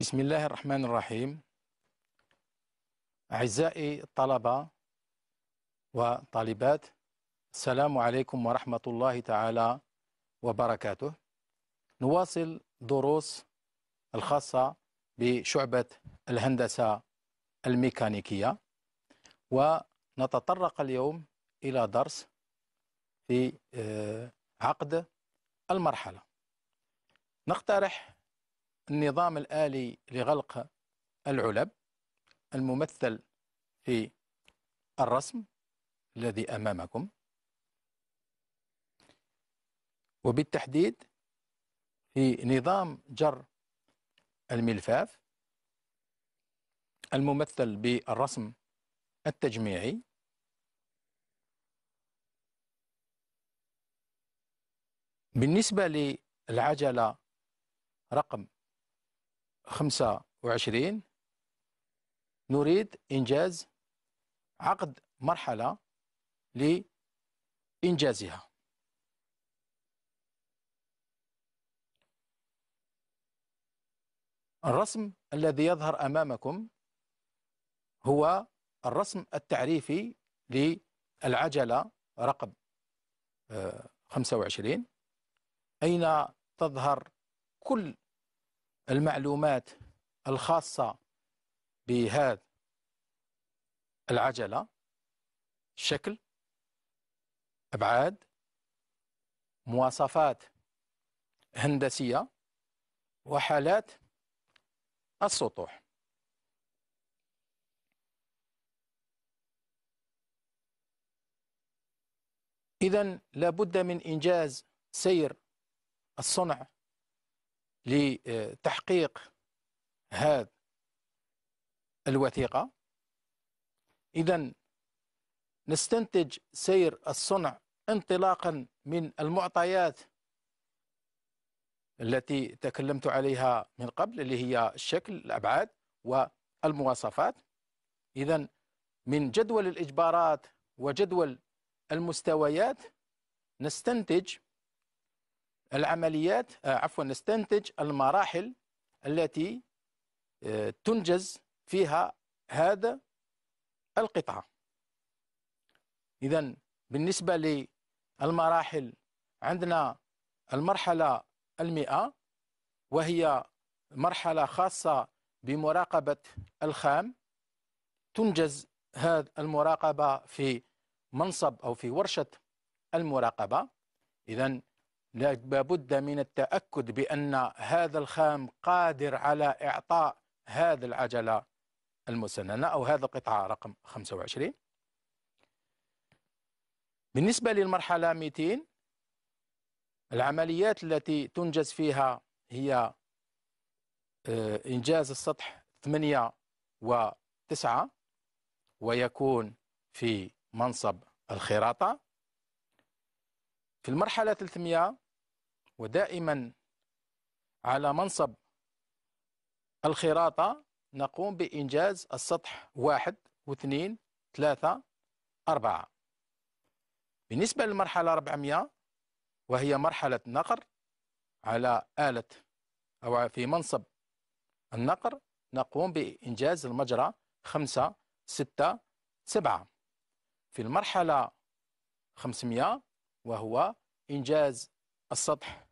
بسم الله الرحمن الرحيم أعزائي الطلبة وطالبات السلام عليكم ورحمة الله تعالى وبركاته نواصل دروس الخاصة بشعبة الهندسة الميكانيكية ونتطرق اليوم إلى درس في آه، عقد المرحلة نقترح النظام الآلي لغلق العلب الممثل في الرسم الذي أمامكم وبالتحديد في نظام جر الملفاف الممثل بالرسم التجميعي بالنسبة للعجلة رقم 25 نريد إنجاز عقد مرحلة لإنجازها الرسم الذي يظهر أمامكم هو الرسم التعريفي للعجلة رقم 25 آه، أين تظهر كل المعلومات الخاصة بهذا العجلة شكل أبعاد مواصفات هندسية وحالات السطوح إذا لابد من إنجاز سير الصنع لتحقيق هذا الوثيقة إذا نستنتج سير الصنع انطلاقا من المعطيات التي تكلمت عليها من قبل اللي هي الشكل الأبعاد والمواصفات إذا من جدول الإجبارات وجدول المستويات نستنتج العمليات آه، عفوا نستنتج المراحل التي آه، تنجز فيها هذا القطعة إذا بالنسبة للمراحل عندنا المرحلة المئة وهي مرحلة خاصة بمراقبة الخام تنجز هذه المراقبة في منصب أو في ورشة المراقبة إذا لابد من التأكد بأن هذا الخام قادر على إعطاء هذه العجلة المسننة أو هذا القطعة رقم 25 بالنسبة للمرحلة 200 العمليات التي تنجز فيها هي آه، إنجاز السطح 8 و 9 ويكون في منصب الخراطة في المرحلة 300 ودائما على منصب الخراطة نقوم بإنجاز السطح واحد واثنين ثلاثة أربعة بالنسبة للمرحلة 400 وهي مرحلة نقر على آلة أو في منصب النقر نقوم بإنجاز المجرى خمسة ستة سبعة في المرحلة 500 وهو إنجاز السطح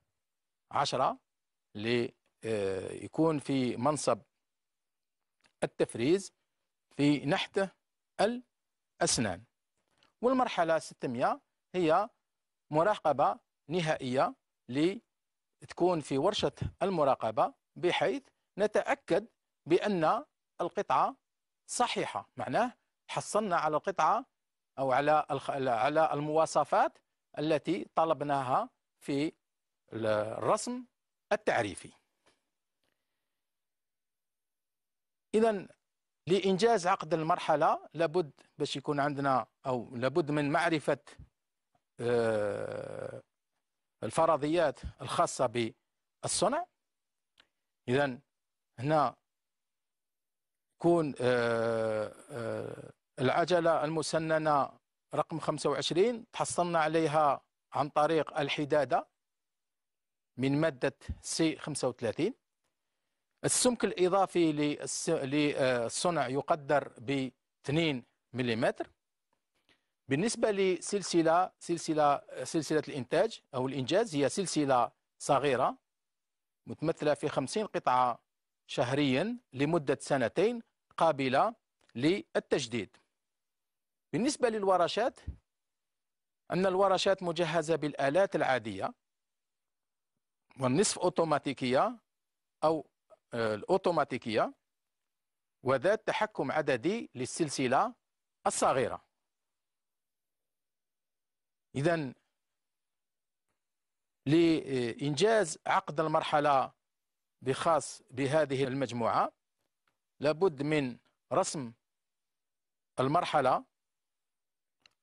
عشرة ليكون آه، في منصب التفريز في نحت الأسنان والمرحلة 600 هي مراقبة نهائية لتكون في ورشة المراقبة بحيث نتأكد بأن القطعة صحيحة معناه حصلنا على القطعة أو على على المواصفات التي طلبناها في الرسم التعريفي إذا لإنجاز عقد المرحلة لابد باش يكون عندنا أو لابد من معرفة آه، الفرضيات الخاصة بالصنع إذا هنا يكون آه، آه، العجلة المسننة رقم 25 تحصلنا عليها عن طريق الحدادة من مادة سي 35 السمك الإضافي للصنع يقدر ب 2 ملم بالنسبة لسلسلة سلسلة سلسلة الإنتاج أو الإنجاز هي سلسلة صغيرة متمثلة في 50 قطعة شهريا لمدة سنتين قابلة للتجديد بالنسبة للورشات أن الورشات مجهزة بالآلات العادية والنصف أوتوماتيكية أو آه، الأوتوماتيكية وذات تحكم عددي للسلسلة الصغيرة إذا لإنجاز عقد المرحلة بخاص بهذه المجموعة لابد من رسم المرحلة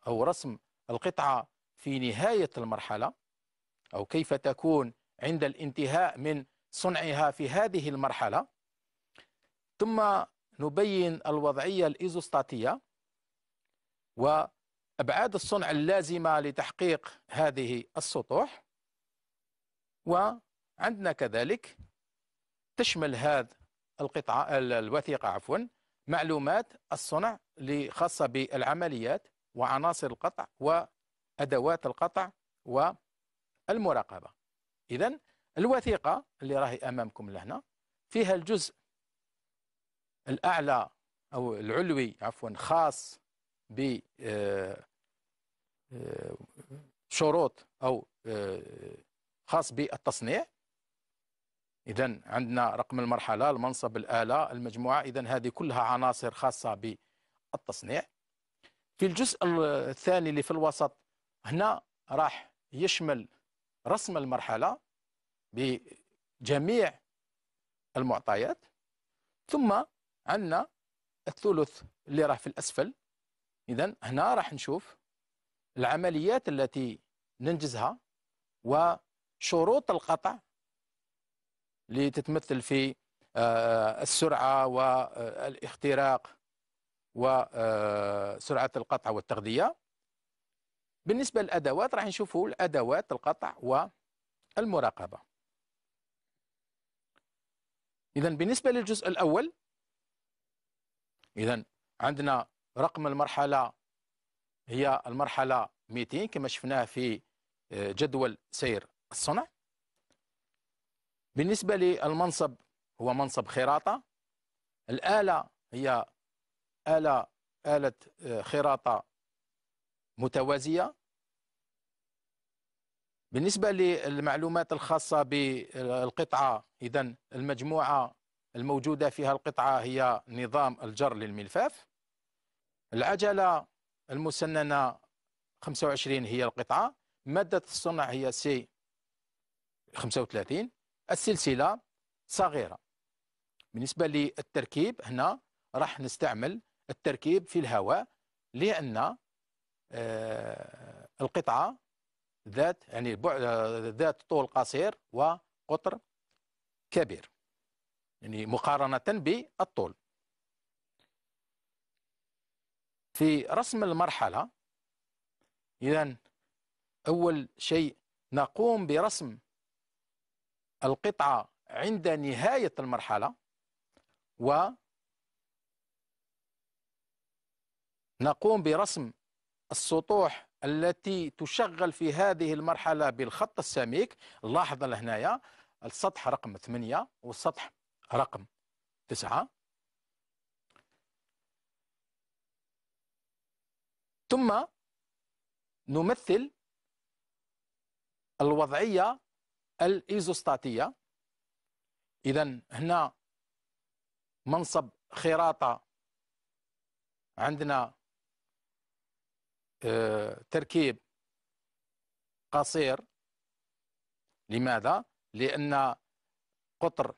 أو رسم القطعة في نهاية المرحلة أو كيف تكون عند الانتهاء من صنعها في هذه المرحلة ثم نبين الوضعية الإيزوستاتية وأبعاد الصنع اللازمة لتحقيق هذه السطوح وعندنا كذلك تشمل هذا القطعة الوثيقة عفوا معلومات الصنع خاصة بالعمليات وعناصر القطع وأدوات القطع والمراقبة إذا الوثيقة اللي راهي أمامكم لهنا فيها الجزء الأعلى أو العلوي عفوا خاص ب آه، آه، شروط أو آه، خاص بالتصنيع إذا عندنا رقم المرحلة المنصب الآلة المجموعة إذا هذه كلها عناصر خاصة بالتصنيع في الجزء الثاني اللي في الوسط هنا راح يشمل رسم المرحلة بجميع المعطيات ثم عندنا الثلث اللي راه في الأسفل إذا هنا راح نشوف العمليات التي ننجزها وشروط القطع اللي تتمثل في آه، السرعة والاختراق وسرعة القطع والتغذية بالنسبة للأدوات راح نشوفوا الأدوات القطع والمراقبة إذا بالنسبة للجزء الأول إذا عندنا رقم المرحلة هي المرحلة 200 كما شفناها في آه، جدول سير الصنع بالنسبة للمنصب هو منصب خراطة الآلة هي آلة آلة آه، خراطة متوازية بالنسبة للمعلومات الخاصة بالقطعة إذا المجموعة الموجودة فيها القطعة هي نظام الجر للملفاف العجلة المسننة 25 هي القطعة مادة الصنع هي سي 35 السلسلة صغيرة بالنسبة للتركيب هنا راح نستعمل التركيب في الهواء لأن آه، القطعة ذات يعني آه، ذات طول قصير وقطر كبير يعني مقارنة بالطول في رسم المرحلة إذا أول شيء نقوم برسم القطعة عند نهاية المرحلة ونقوم برسم السطوح التي تشغل في هذه المرحلة بالخط السميك لاحظ هنايا السطح رقم 8 والسطح رقم 9 ثم نمثل الوضعية الإيزوستاتية إذا هنا منصب خراطة عندنا تركيب قصير لماذا؟ لأن قطر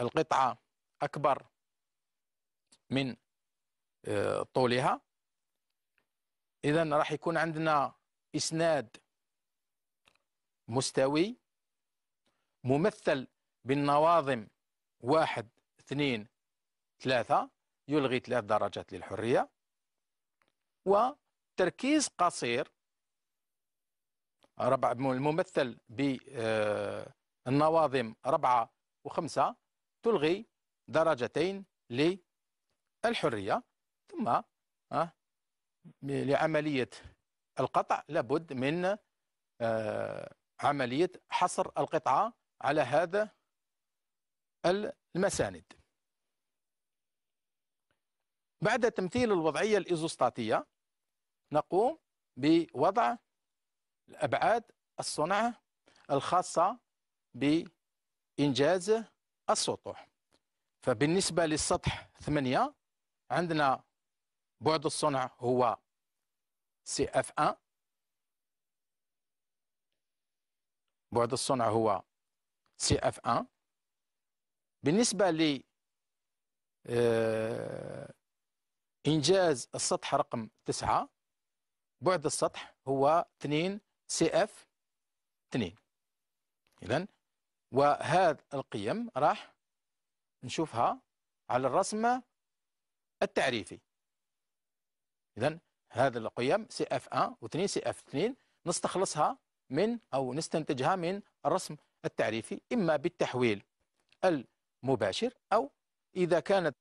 القطعة أكبر من آه، طولها إذا راح يكون عندنا إسناد مستوي ممثل بالنواظم واحد اثنين ثلاثة يلغي ثلاث درجات للحرية وتركيز قصير ربع الممثل بالنواظم آه، ربعة وخمسة تلغي درجتين للحرية ثم آه، لعملية القطع لابد من آه، عملية حصر القطعة على هذا المساند بعد تمثيل الوضعية الإيزوستاتية نقوم بوضع الأبعاد الصنعة الخاصة بإنجاز السطوح فبالنسبة للسطح 8 عندنا بعد الصنع هو سي اف 1 بعد الصنع هو سي اف 1 بالنسبة ل آه، إنجاز السطح رقم 9 بعد السطح هو 2 سي اف 2 إذا وهذه القيم راح نشوفها على الرسم التعريفي إذا هذه القيم سي اف 1 و2 سي اف 2 نستخلصها من أو نستنتجها من الرسم التعريفي إما بالتحويل المباشر أو إذا كانت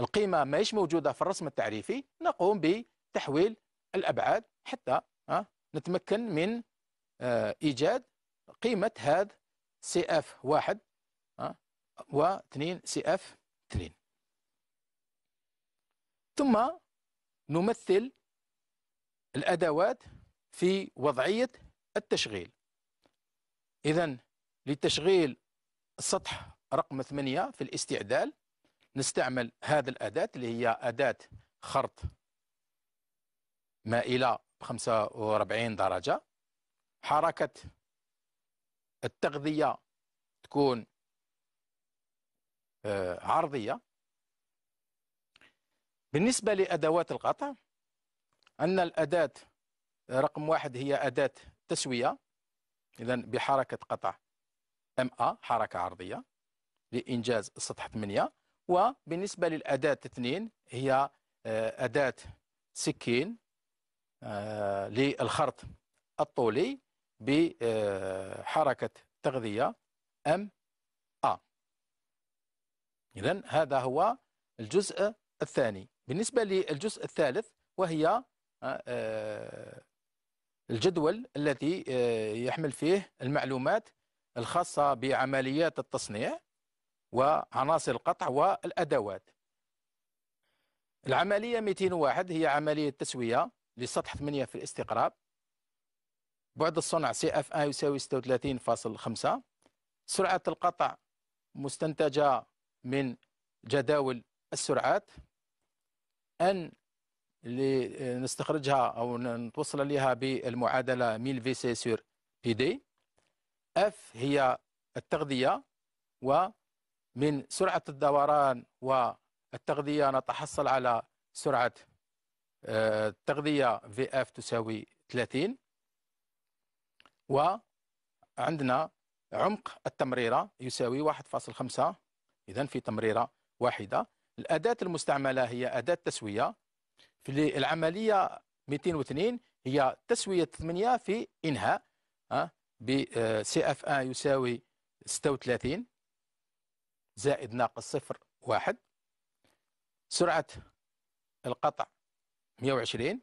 القيمة ماهيش موجودة في الرسم التعريفي نقوم بتحويل الأبعاد حتى نتمكن من آه، إيجاد قيمة هذا سي اف واحد واثنين سي اف اثنين ثم نمثل الأدوات في وضعية التشغيل إذا لتشغيل السطح رقم 8 في الاستعدال نستعمل هذه الأداة اللي هي أداة خرط مائلة ب 45 درجة حركة التغذية تكون آه، عرضية بالنسبة لأدوات القطع أن الأداة رقم واحد هي أداة تسوية إذا بحركة قطع MA حركة عرضية لإنجاز السطح 8 وبالنسبة للأداة اثنين هي آه، أداة سكين آه، للخرط الطولي بحركة آه، تغذية أم أ إذا هذا هو الجزء الثاني بالنسبة للجزء الثالث وهي الجدول الذي يحمل فيه المعلومات الخاصة بعمليات التصنيع وعناصر القطع والأدوات العملية 201 هي عملية تسوية لسطح 8 في الاستقراب بعد الصنع سي اف ان يساوي 36.5 سرعة القطع مستنتجة من جداول السرعات ان اللي نستخرجها او نتوصل لها بالمعادله ميل في سي سور بي دي اف هي التغذيه و من سرعة الدوران والتغذية نتحصل على سرعة التغذية آه، VF تساوي 30 وعندنا عمق التمريرة يساوي 1.5 إذا في تمريرة واحدة الأداة المستعملة هي أداة تسوية في العملية 202 هي تسوية 8 في إنهاء آه، ب اف آه، ان يساوي 36 زائد ناقص صفر واحد سرعة القطع 120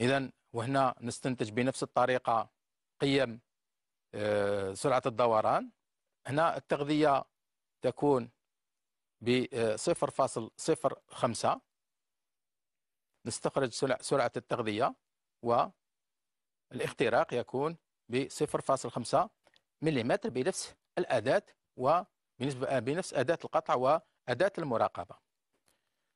إذا وهنا نستنتج بنفس الطريقة قيم آه، سرعة الدوران هنا التغذية تكون ب 0.05 آه، نستخرج سرعة التغذية والاختراق يكون ب خمسة ملم بنفس الأداة وبنسبه آه، بنفس اداه القطع واداه المراقبه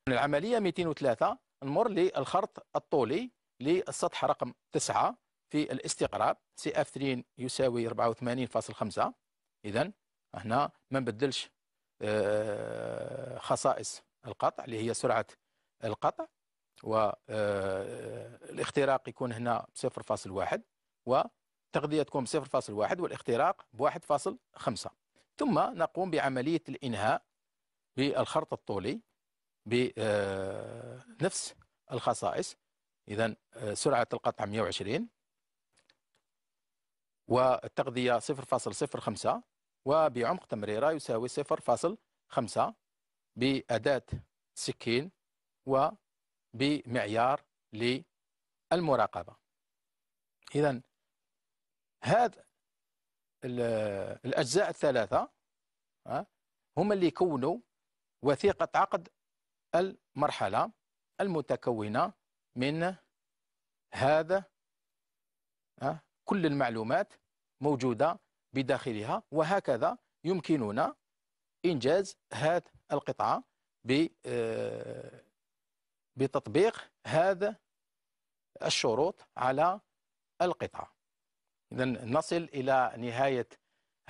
من العمليه 203 نمر للخرط الطولي للسطح رقم 9 في الاستقراب سي اف 3 يساوي 84.5 اذا هنا ما نبدلش آه، خصائص القطع اللي هي سرعه القطع والاختراق آه، يكون هنا ب 0.1 وتغذية تكون ب 0.1 والاختراق ب 1.5 ثم نقوم بعملية الإنهاء بالخرط الطولي بنفس الخصائص إذا آه، سرعة القطع 120 والتغذية 0.05 وبعمق تمريرة يساوي 0.5 بأداة سكين وبمعيار للمراقبة إذا هذا الأجزاء الثلاثة هما اللي يكونوا وثيقة عقد المرحلة المتكونة من هذا كل المعلومات موجودة بداخلها وهكذا يمكننا إنجاز هذه القطعة آه، بتطبيق هذا الشروط على القطعة إذا نصل إلى نهاية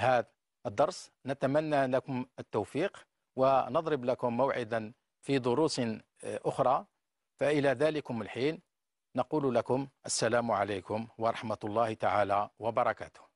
هذا الدرس نتمنى لكم التوفيق ونضرب لكم موعدا في دروس آه، أخرى فإلى ذلكم الحين نقول لكم السلام عليكم ورحمة الله تعالى وبركاته